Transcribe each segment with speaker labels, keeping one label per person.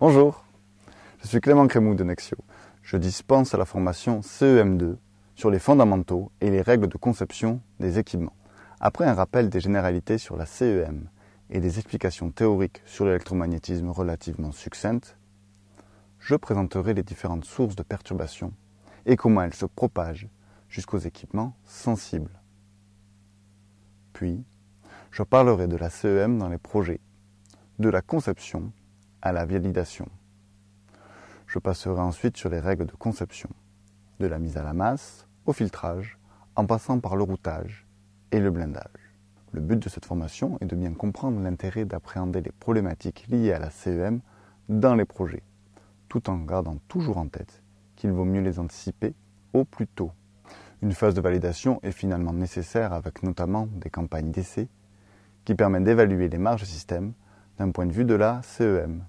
Speaker 1: Bonjour, je suis Clément Crémoux de Nexio. Je dispense à la formation CEM2 sur les fondamentaux et les règles de conception des équipements. Après un rappel des généralités sur la CEM et des explications théoriques sur l'électromagnétisme relativement succinctes, je présenterai les différentes sources de perturbations et comment elles se propagent jusqu'aux équipements sensibles. Puis, je parlerai de la CEM dans les projets, de la conception à la validation. Je passerai ensuite sur les règles de conception, de la mise à la masse au filtrage, en passant par le routage et le blindage. Le but de cette formation est de bien comprendre l'intérêt d'appréhender les problématiques liées à la CEM dans les projets, tout en gardant toujours en tête qu'il vaut mieux les anticiper au plus tôt. Une phase de validation est finalement nécessaire avec notamment des campagnes d'essai qui permettent d'évaluer les marges système d'un point de vue de la CEM.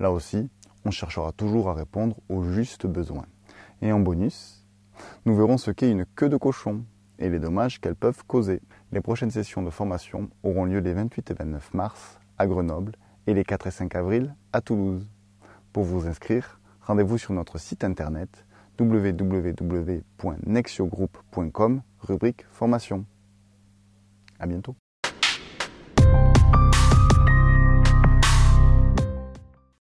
Speaker 1: Là aussi, on cherchera toujours à répondre aux justes besoins. Et en bonus, nous verrons ce qu'est une queue de cochon et les dommages qu'elles peuvent causer. Les prochaines sessions de formation auront lieu les 28 et 29 mars à Grenoble et les 4 et 5 avril à Toulouse. Pour vous inscrire, rendez-vous sur notre site internet www.nexiogroup.com, rubrique formation. À bientôt.